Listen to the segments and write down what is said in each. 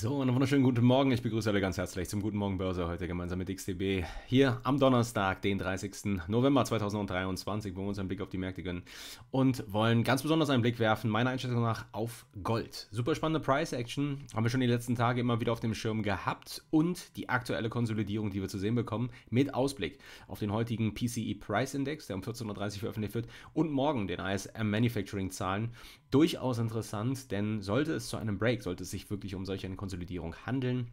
So, einen wunderschönen guten Morgen. Ich begrüße alle ganz herzlich zum Guten Morgen Börse heute gemeinsam mit XTB hier am Donnerstag, den 30. November 2023, wo wir uns einen Blick auf die Märkte gönnen und wollen ganz besonders einen Blick werfen, meiner Einschätzung nach, auf Gold. Super spannende Price Action haben wir schon die letzten Tage immer wieder auf dem Schirm gehabt und die aktuelle Konsolidierung, die wir zu sehen bekommen, mit Ausblick auf den heutigen PCE Price Index, der um 14.30 Uhr veröffentlicht wird und morgen den ISM Manufacturing Zahlen, durchaus interessant, denn sollte es zu einem Break, sollte es sich wirklich um solch eine Konsolidierung handeln,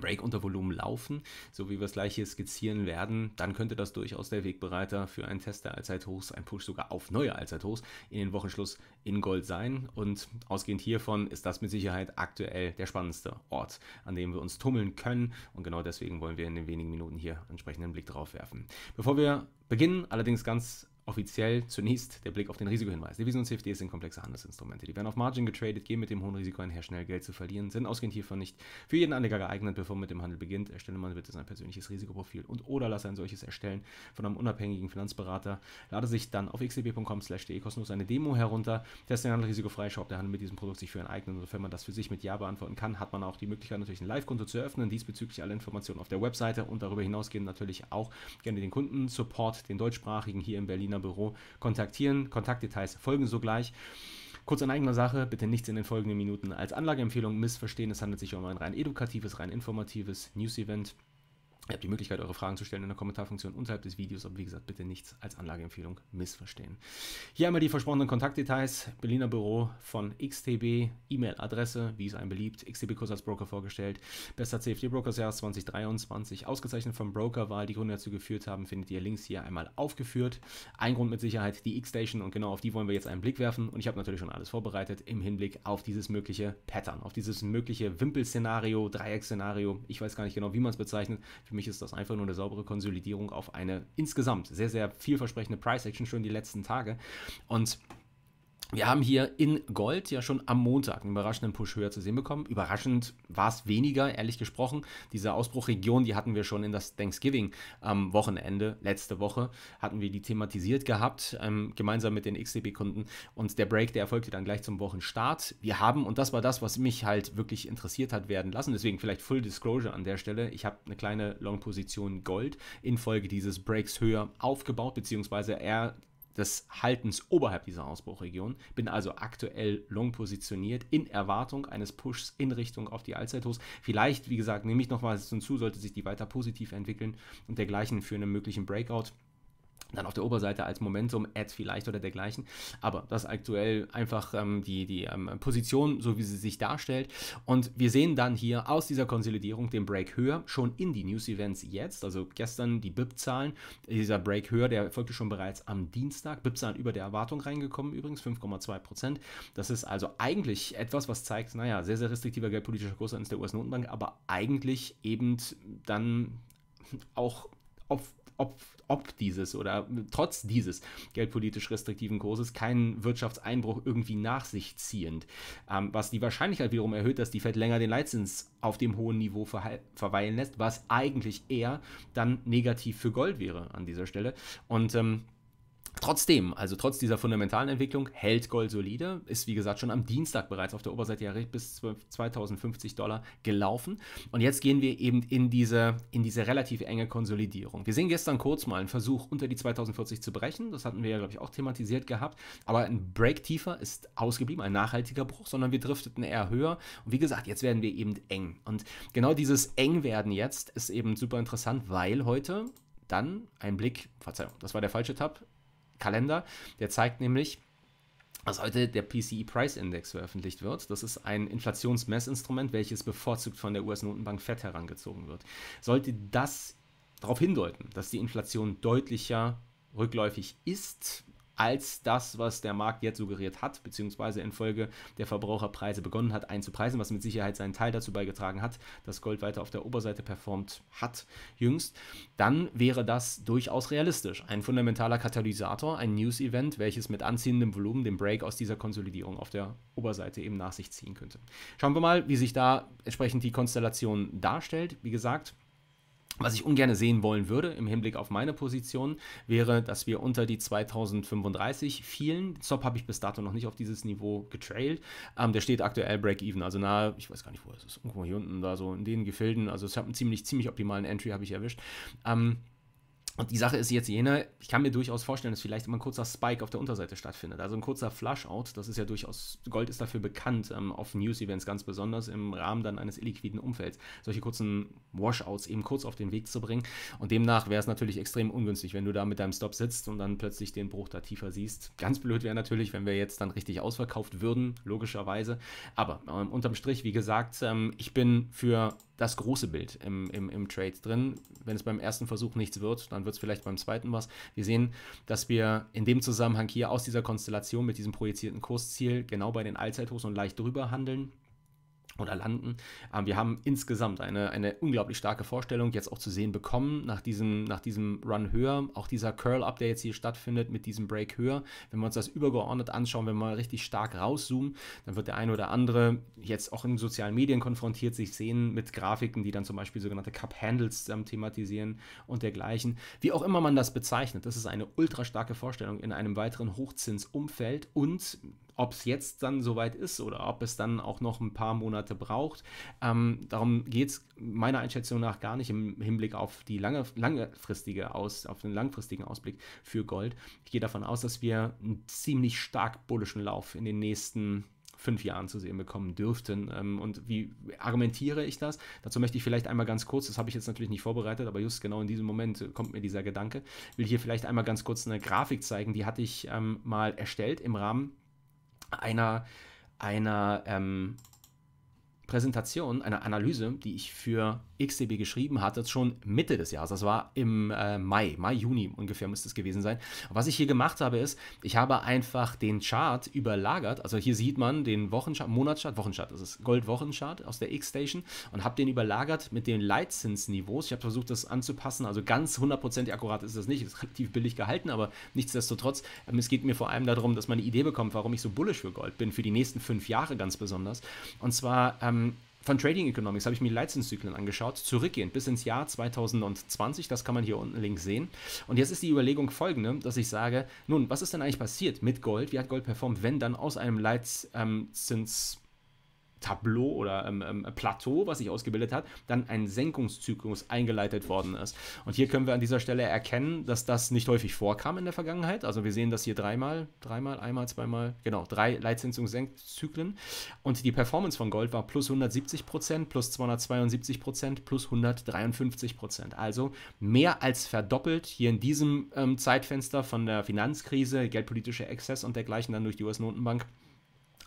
Break unter Volumen laufen, so wie wir es gleich hier skizzieren werden, dann könnte das durchaus der Wegbereiter für einen Test der Allzeithochs, ein Push sogar auf neue Allzeithochs in den Wochenschluss in Gold sein. Und ausgehend hiervon ist das mit Sicherheit aktuell der spannendste Ort, an dem wir uns tummeln können. Und genau deswegen wollen wir in den wenigen Minuten hier entsprechenden Blick drauf werfen. Bevor wir beginnen, allerdings ganz offiziell zunächst der Blick auf den Risikohinweis. Devisen CFDs sind komplexe Handelsinstrumente. Die werden auf Margin getradet, gehen mit dem hohen Risiko einher, schnell Geld zu verlieren, sind ausgehend hiervon nicht für jeden Anleger geeignet, bevor man mit dem Handel beginnt. Erstelle man bitte sein persönliches Risikoprofil und oder lasse ein solches erstellen von einem unabhängigen Finanzberater. Lade sich dann auf xdb.com slash de kostenlos eine Demo herunter, teste den Handel risikofrei, schaue, ob der Handel mit diesem Produkt sich für einen Und wenn man das für sich mit Ja beantworten kann, hat man auch die Möglichkeit, natürlich ein Live-Konto zu eröffnen. Diesbezüglich alle Informationen auf der Webseite und darüber hinausgehend natürlich auch gerne den Kundensupport, den deutschsprachigen hier in Berliner Büro kontaktieren. Kontaktdetails folgen sogleich. Kurz an eigener Sache, bitte nichts in den folgenden Minuten als Anlageempfehlung missverstehen. Es handelt sich um ein rein edukatives, rein informatives News-Event. Ihr habt die Möglichkeit, eure Fragen zu stellen in der Kommentarfunktion unterhalb des Videos, aber wie gesagt, bitte nichts als Anlageempfehlung missverstehen. Hier einmal die versprochenen Kontaktdetails, Berliner Büro von XTB, E-Mail-Adresse, wie es einem beliebt, XTB kurs als Broker vorgestellt, bester CFD-Broker des 2023, ausgezeichnet vom Brokerwahl, die Gründe dazu geführt haben, findet ihr links hier einmal aufgeführt. Ein Grund mit Sicherheit die X-Station und genau auf die wollen wir jetzt einen Blick werfen und ich habe natürlich schon alles vorbereitet im Hinblick auf dieses mögliche Pattern, auf dieses mögliche Wimpelszenario, Dreieckszenario, ich weiß gar nicht genau, wie man es bezeichnet, wie für mich ist das einfach nur eine saubere Konsolidierung auf eine insgesamt sehr, sehr vielversprechende Price-Action schon die letzten Tage. Und wir haben hier in Gold ja schon am Montag einen überraschenden Push höher zu sehen bekommen. Überraschend war es weniger, ehrlich gesprochen. Diese Ausbruchregion, die hatten wir schon in das Thanksgiving am Wochenende, letzte Woche, hatten wir die thematisiert gehabt, ähm, gemeinsam mit den xdb kunden Und der Break, der erfolgte dann gleich zum Wochenstart. Wir haben, und das war das, was mich halt wirklich interessiert hat werden lassen, deswegen vielleicht Full Disclosure an der Stelle. Ich habe eine kleine Long-Position Gold infolge dieses Breaks höher aufgebaut, beziehungsweise er des Haltens oberhalb dieser Ausbruchregion, bin also aktuell long positioniert in Erwartung eines Pushs in Richtung auf die Allzeithochs. Vielleicht, wie gesagt, nehme ich noch was hinzu, sollte sich die weiter positiv entwickeln und dergleichen für einen möglichen Breakout dann auf der Oberseite als Momentum, Ad vielleicht oder dergleichen. Aber das ist aktuell einfach ähm, die, die ähm, Position, so wie sie sich darstellt. Und wir sehen dann hier aus dieser Konsolidierung den Break höher schon in die News Events jetzt. Also gestern die BIP-Zahlen. Dieser Break höher, der folgte schon bereits am Dienstag. BIP-Zahlen über der Erwartung reingekommen übrigens, 5,2 Prozent. Das ist also eigentlich etwas, was zeigt, naja, sehr, sehr restriktiver geldpolitischer Kurs eines der US-Notenbank, aber eigentlich eben dann auch auf ob, ob dieses oder trotz dieses geldpolitisch restriktiven Kurses keinen Wirtschaftseinbruch irgendwie nach sich ziehend, ähm, was die Wahrscheinlichkeit wiederum erhöht, dass die Fed länger den Leitzins auf dem hohen Niveau verweilen lässt, was eigentlich eher dann negativ für Gold wäre an dieser Stelle. Und ähm, Trotzdem, also trotz dieser fundamentalen Entwicklung, hält Gold solide, ist wie gesagt schon am Dienstag bereits auf der Oberseite ja bis 2050 Dollar gelaufen. Und jetzt gehen wir eben in diese, in diese relativ enge Konsolidierung. Wir sehen gestern kurz mal einen Versuch, unter die 2040 zu brechen. Das hatten wir ja, glaube ich, auch thematisiert gehabt. Aber ein Break tiefer ist ausgeblieben, ein nachhaltiger Bruch, sondern wir drifteten eher höher. Und wie gesagt, jetzt werden wir eben eng. Und genau dieses Engwerden jetzt ist eben super interessant, weil heute dann ein Blick, Verzeihung, das war der falsche Tab, Kalender. Der zeigt nämlich, dass heute der PCE Price Index veröffentlicht wird. Das ist ein Inflationsmessinstrument, welches bevorzugt von der US-Notenbank Fed herangezogen wird. Sollte das darauf hindeuten, dass die Inflation deutlicher rückläufig ist, als das, was der Markt jetzt suggeriert hat, beziehungsweise infolge der Verbraucherpreise begonnen hat einzupreisen, was mit Sicherheit seinen Teil dazu beigetragen hat, dass Gold weiter auf der Oberseite performt hat, jüngst, dann wäre das durchaus realistisch. Ein fundamentaler Katalysator, ein News-Event, welches mit anziehendem Volumen den Break aus dieser Konsolidierung auf der Oberseite eben nach sich ziehen könnte. Schauen wir mal, wie sich da entsprechend die Konstellation darstellt. Wie gesagt, was ich ungern sehen wollen würde im Hinblick auf meine Position, wäre, dass wir unter die 2035 fielen. Stop habe ich bis dato noch nicht auf dieses Niveau getrailt. Ähm, der steht aktuell Break-Even, also nahe, ich weiß gar nicht, wo es ist. Irgendwo hier unten, da so in den Gefilden. Also es hat einen ziemlich, ziemlich optimalen Entry habe ich erwischt. Ähm, und die Sache ist jetzt jene, ich kann mir durchaus vorstellen, dass vielleicht immer ein kurzer Spike auf der Unterseite stattfindet. Also ein kurzer Flush-Out, das ist ja durchaus, Gold ist dafür bekannt, ähm, auf News-Events ganz besonders, im Rahmen dann eines illiquiden Umfelds, solche kurzen Washouts eben kurz auf den Weg zu bringen. Und demnach wäre es natürlich extrem ungünstig, wenn du da mit deinem Stop sitzt und dann plötzlich den Bruch da tiefer siehst. Ganz blöd wäre natürlich, wenn wir jetzt dann richtig ausverkauft würden, logischerweise. Aber ähm, unterm Strich, wie gesagt, ähm, ich bin für das große Bild im, im, im Trade drin. Wenn es beim ersten Versuch nichts wird, dann wird es vielleicht beim zweiten was. Wir sehen, dass wir in dem Zusammenhang hier aus dieser Konstellation mit diesem projizierten Kursziel genau bei den Allzeithosen und leicht drüber handeln oder landen. Ähm, wir haben insgesamt eine, eine unglaublich starke Vorstellung jetzt auch zu sehen bekommen nach diesem, nach diesem Run höher. Auch dieser Curl-Up, der jetzt hier stattfindet mit diesem Break höher. Wenn wir uns das übergeordnet anschauen, wenn wir mal richtig stark rauszoomen, dann wird der eine oder andere jetzt auch in sozialen Medien konfrontiert sich sehen mit Grafiken, die dann zum Beispiel sogenannte Cup-Handles ähm, thematisieren und dergleichen. Wie auch immer man das bezeichnet, das ist eine ultra starke Vorstellung in einem weiteren Hochzinsumfeld und ob es jetzt dann soweit ist oder ob es dann auch noch ein paar Monate braucht. Ähm, darum geht es meiner Einschätzung nach gar nicht im Hinblick auf die lange, langfristige Aus, auf den langfristigen Ausblick für Gold. Ich gehe davon aus, dass wir einen ziemlich stark bullischen Lauf in den nächsten fünf Jahren zu sehen bekommen dürften. Ähm, und wie argumentiere ich das? Dazu möchte ich vielleicht einmal ganz kurz, das habe ich jetzt natürlich nicht vorbereitet, aber just genau in diesem Moment kommt mir dieser Gedanke, will hier vielleicht einmal ganz kurz eine Grafik zeigen, die hatte ich ähm, mal erstellt im Rahmen einer, einer ähm, Präsentation, einer Analyse, die ich für XDB geschrieben hatte, schon Mitte des Jahres. Das war im äh, Mai, Mai, Juni ungefähr müsste es gewesen sein. Und was ich hier gemacht habe, ist, ich habe einfach den Chart überlagert. Also hier sieht man den Wochenchart, Monatschart, Wochenchart, das ist Gold-Wochenchart aus der X-Station und habe den überlagert mit den Leitzinsniveaus. Ich habe versucht, das anzupassen. Also ganz hundertprozentig akkurat ist das nicht. Ist relativ billig gehalten, aber nichtsdestotrotz, ähm, es geht mir vor allem darum, dass man eine Idee bekommt, warum ich so bullisch für Gold bin, für die nächsten fünf Jahre ganz besonders. Und zwar, ähm, ähm, von Trading Economics habe ich mir Leitzinszyklen angeschaut, zurückgehend bis ins Jahr 2020, das kann man hier unten links sehen. Und jetzt ist die Überlegung folgende, dass ich sage, nun, was ist denn eigentlich passiert mit Gold? Wie hat Gold performt, wenn dann aus einem Leitzins... Ähm, Tableau oder ähm, ähm, Plateau, was sich ausgebildet hat, dann ein Senkungszyklus eingeleitet worden ist. Und hier können wir an dieser Stelle erkennen, dass das nicht häufig vorkam in der Vergangenheit. Also wir sehen das hier dreimal, dreimal, einmal, zweimal, genau, drei Leitzinsungssenkzyklen. Und die Performance von Gold war plus 170 Prozent, plus 272 Prozent, plus 153 Prozent. Also mehr als verdoppelt hier in diesem ähm, Zeitfenster von der Finanzkrise, geldpolitische Exzess und dergleichen dann durch die US-Notenbank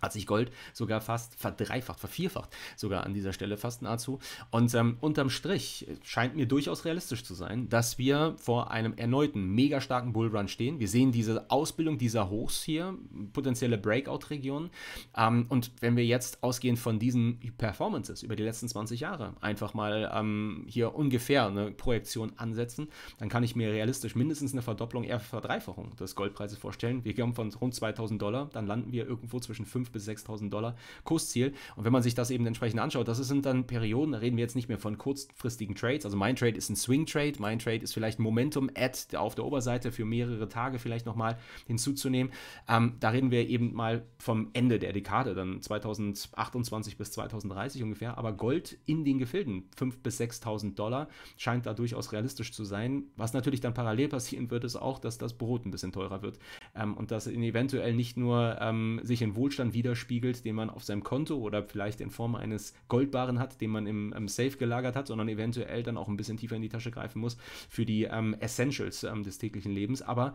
hat sich Gold sogar fast verdreifacht, vervierfacht, sogar an dieser Stelle fast nahezu. Und ähm, unterm Strich scheint mir durchaus realistisch zu sein, dass wir vor einem erneuten mega starken Bullrun stehen. Wir sehen diese Ausbildung dieser Hochs hier, potenzielle Breakout-Regionen. Ähm, und wenn wir jetzt ausgehend von diesen Performances über die letzten 20 Jahre einfach mal ähm, hier ungefähr eine Projektion ansetzen, dann kann ich mir realistisch mindestens eine Verdopplung, eher Verdreifachung des Goldpreises vorstellen. Wir kommen von rund 2000 Dollar, dann landen wir irgendwo zwischen 5 5.000 bis 6.000 Dollar Kursziel. Und wenn man sich das eben entsprechend anschaut, das sind dann Perioden, da reden wir jetzt nicht mehr von kurzfristigen Trades. Also mein Trade ist ein Swing Trade, mein Trade ist vielleicht ein Momentum-Ad auf der Oberseite für mehrere Tage vielleicht nochmal hinzuzunehmen. Ähm, da reden wir eben mal vom Ende der Dekade, dann 2028 bis 2030 ungefähr. Aber Gold in den Gefilden, 5.000 bis 6.000 Dollar, scheint da durchaus realistisch zu sein. Was natürlich dann parallel passieren wird, ist auch, dass das Brot ein bisschen teurer wird ähm, und dass in eventuell nicht nur ähm, sich in Wohlstand wie widerspiegelt, den man auf seinem Konto oder vielleicht in Form eines Goldbaren hat, den man im, im ähm, Safe gelagert hat, sondern eventuell dann auch ein bisschen tiefer in die Tasche greifen muss für die ähm, Essentials ähm, des täglichen Lebens. Aber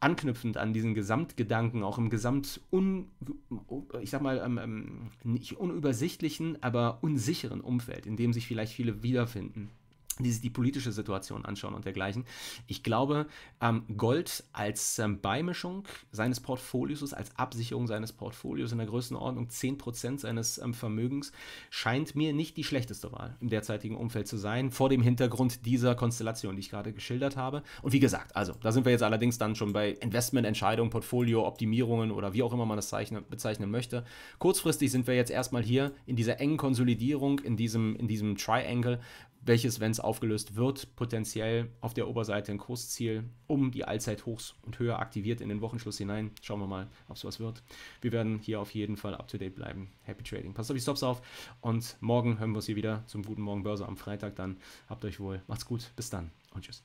anknüpfend an diesen Gesamtgedanken, auch im gesamt un, ich sag mal, ähm, ähm, nicht unübersichtlichen, aber unsicheren Umfeld, in dem sich vielleicht viele wiederfinden die sich die politische Situation anschauen und dergleichen. Ich glaube, ähm, Gold als ähm, Beimischung seines Portfolios, als Absicherung seines Portfolios in der Größenordnung 10% seines ähm, Vermögens scheint mir nicht die schlechteste Wahl im derzeitigen Umfeld zu sein, vor dem Hintergrund dieser Konstellation, die ich gerade geschildert habe. Und wie gesagt, also da sind wir jetzt allerdings dann schon bei Investmententscheidungen, Portfoliooptimierungen oder wie auch immer man das bezeichnen möchte. Kurzfristig sind wir jetzt erstmal hier in dieser engen Konsolidierung, in diesem, in diesem Triangle, welches, wenn es aufgelöst wird, potenziell auf der Oberseite ein Kursziel um die Allzeithochs und höher aktiviert in den Wochenschluss hinein. Schauen wir mal, ob es was wird. Wir werden hier auf jeden Fall up to date bleiben. Happy Trading. Passt auf die Stops auf und morgen hören wir uns hier wieder zum guten Morgen Börse am Freitag dann. Habt euch wohl. Macht's gut. Bis dann und tschüss.